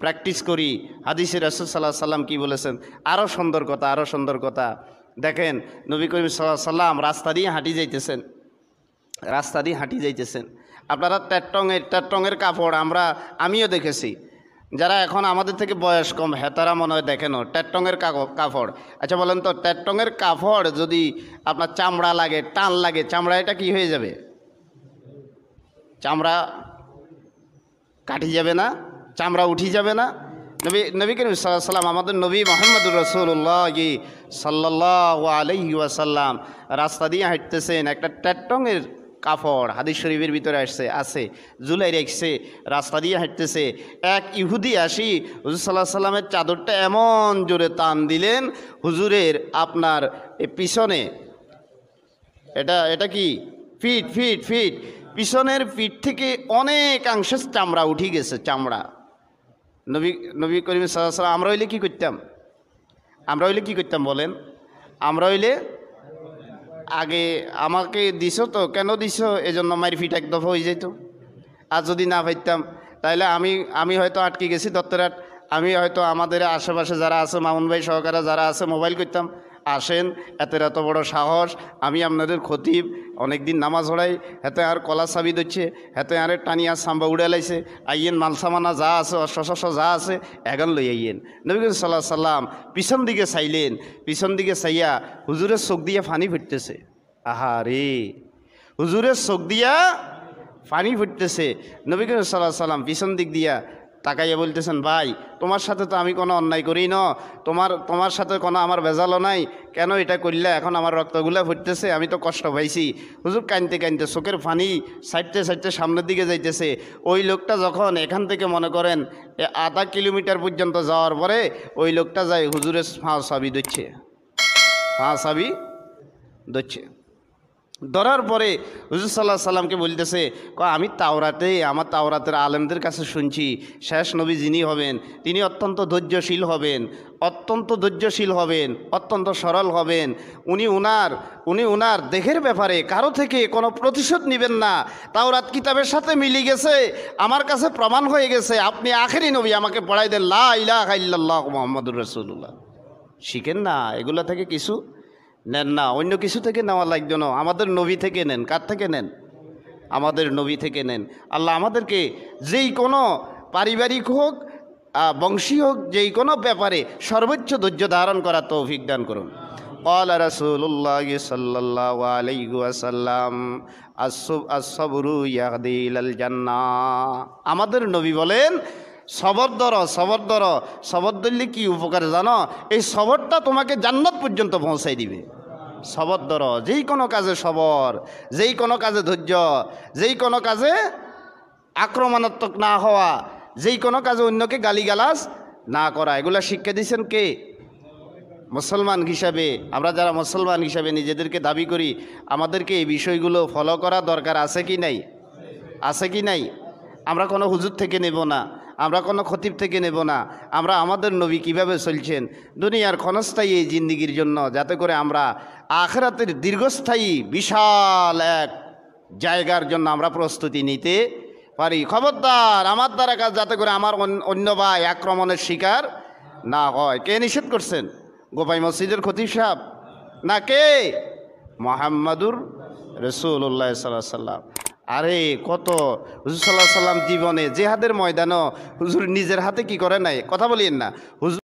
practice করি হাদিসে রসুল সাল্লাহ সাল্লাম কী বলেছেন আরও সুন্দর কথা আরও সুন্দর কথা দেখেন নবী করিম সাল্লাহ সাল্লাম রাস্তা দিয়ে হাঁটি যাইতেছেন রাস্তা দিয়ে হাঁটি যাইতেছেন আপনারা ট্যাটটঙের ট্যাটটঙের কাপড় আমরা আমিও দেখেছি যারা এখন আমাদের থেকে বয়স কম হেতারা হ্যাঁ, মনে হয় দেখেন ট্যাটটঙের কাপড় আচ্ছা বলেন তো ট্যাটটঙের কাপড় যদি আপনার চামড়া লাগে টান লাগে চামড়া এটা কি হয়ে যাবে চামড়া কাটি যাবে না চামড়া উঠি যাবে না নবী নবী করিম সাল্লাম আমাদের নবী মোহাম্মদুর রসুল্লাহ ই সাল্লাহ আলহি ওয়াসাল্লাম রাস্তা দিয়ে হাঁটতেছেন একটা ট্যাটংয়ের কাফড় হাদিস শরীফের ভিতরে আসছে আছে জুলাই রেখছে রাস্তা দিয়ে হাঁটতেছে এক ইহুদি আসি হুজুর সাল্লাহ সাল্লামের চাদরটা এমন জোরে টান দিলেন হুজুরের আপনার পিছনে এটা এটা কি ফিট ফিট ফিট পিছনের ফিট থেকে অনেকাংশে চামড়া উঠে গেছে চামড়া নবী নবী করিম সাল্লাহ আমরা হইলে কী করতাম আমরা হইলে কী করতাম বলেন আমরা হইলে আগে আমাকে দিস তো কেন দিছ এজন্য ফিট এক দফা হয়ে যেত আর যদি না পাইতাম তাহলে আমি আমি হয়তো আটকে গেছি দত্তরাট আমি হয়তো আমাদের আশেপাশে যারা আছে মামুন ভাই সহকারে যারা আছে মোবাইল করতাম আসেন এত এত বড় সাহস আমি আপনাদের খতিব অনেক দিন নামাজ হড়াই হেতে আর কলা সাবিদ হচ্ছে হেতে আরে টানিয়া সাম্বা উড়ে লাইছে আইয়েন মালসামানা যা আছে অশ্বশস যা আছে এগান লই আইয়েন নবী করিম সাল্লাহ সাল্লাম পিছন দিকে চাইলেন পিছন দিকে চাইয়া হুজুরের চোখ দিয়ে ফানি ফিরতেছে আহা রে হুজুরের চোখ দিয়া পানি ফুটতেছে নবী করিম সাল্লাহ সাল্লাম পিছন দিক দিয়া তাকাইয়া বলতেছেন ভাই তোমার সাথে তো আমি কোনো অন্যায় করি না তোমার তোমার সাথে কোনো আমার ভেজালও নাই কেন এটা করলে এখন আমার রক্তগুলা ফুটতেছে আমি তো কষ্ট পাইছি হুজুর কানতে কানতে চোখের ফানি সাইডতে সাইডতে সামনের দিকে যাইতেছে ওই লোকটা যখন এখান থেকে মনে করেন আধা কিলোমিটার পর্যন্ত যাওয়ার পরে ওই লোকটা যায় হুজুরের ফাঁ সাবি দিচ্ছে ফাঁ সাবি দিচ্ছে ধরার পরে হুজুর সাল্লাহ সাল্লামকে বলতেছে আমি তাওরাতে আমার তাওরাতের আলেমদের কাছে শুনছি শেষ নবী যিনি হবেন তিনি অত্যন্ত ধৈর্যশীল হবেন অত্যন্ত ধৈর্যশীল হবেন অত্যন্ত সরল হবেন উনি উনার উনি উনার দেহের ব্যাপারে কারো থেকে কোনো প্রতিশোধ নেবেন না তাওরাত কিতাবের সাথে মিলি গেছে আমার কাছে প্রমাণ হয়ে গেছে আপনি আখেরি নবী আমাকে পড়াই দেন লাহ মোহাম্মদুর রসুল্লাহ শিখেন না এগুলো থেকে কিছু নেন না অন্য কিছু থেকে নেওয়া লাগবে না আমাদের নবী থেকে নেন কার থেকে নেন আমাদের নবী থেকে নেন আল্লাহ আমাদেরকে যেই কোনো পারিবারিক হোক বংশী হোক যেই কোনো ব্যাপারে সর্বোচ্চ ধৈর্য ধারণ করা তো অভিজ্ঞান করুন قال رسول الله صلى الله عليه وسلم الصبر يهدي الى আমাদের নবী বলেন সবরদর সবরদর সবর কি সবর ধরলে উপকার জানো এই সবরটা তোমাকে জান্নাত পর্যন্ত পৌঁছাই দিবে সবরদর যেই কোনো কাজে সবর যেই কোনো কাজে ধৈর্য যেই কোনো কাজে আক্রমণাত্মক না হওয়া যেই কোনো কাজে অন্যকে গালিগালাজ না করা এগুলা শিক্ষা দিয়েছেন কে মুসলমান হিসাবে আমরা যারা মুসলমান হিসাবে নিজেদেরকে দাবি করি আমাদেরকে এই বিষয়গুলো ফলো করা দরকার আছে কি নাই আছে কি নাই আমরা কোনো হুজুর থেকে নেব না আমরা কোনো খতিব থেকে নেব না আমরা আমাদের নবী কিভাবে চলছেন দুনিয়ার ক্ষণস্থায়ী এই জিন্দিগির জন্য যাতে করে আমরা আখরাতের দীর্ঘস্থায়ী বিশাল এক জায়গার জন্য আমরা প্রস্তুতি নিতে পারি খবরদার আমার দ্বারা কাজ যাতে করে আমার অন্য ভাই আক্রমণের শিকার না হয় কে নিষেধ করছেন গোপাই মসজিদের খতিব সাহেব না কে মোহাম্মদুর রসুল্লা সাল্লাম আরে কত হুজুর সাল্লাহ সাল্লাম জীবনে যেহাদের ময়দানও হুজুর নিজের হাতে কি করে নাই কথা বলিয়েন না হুজুর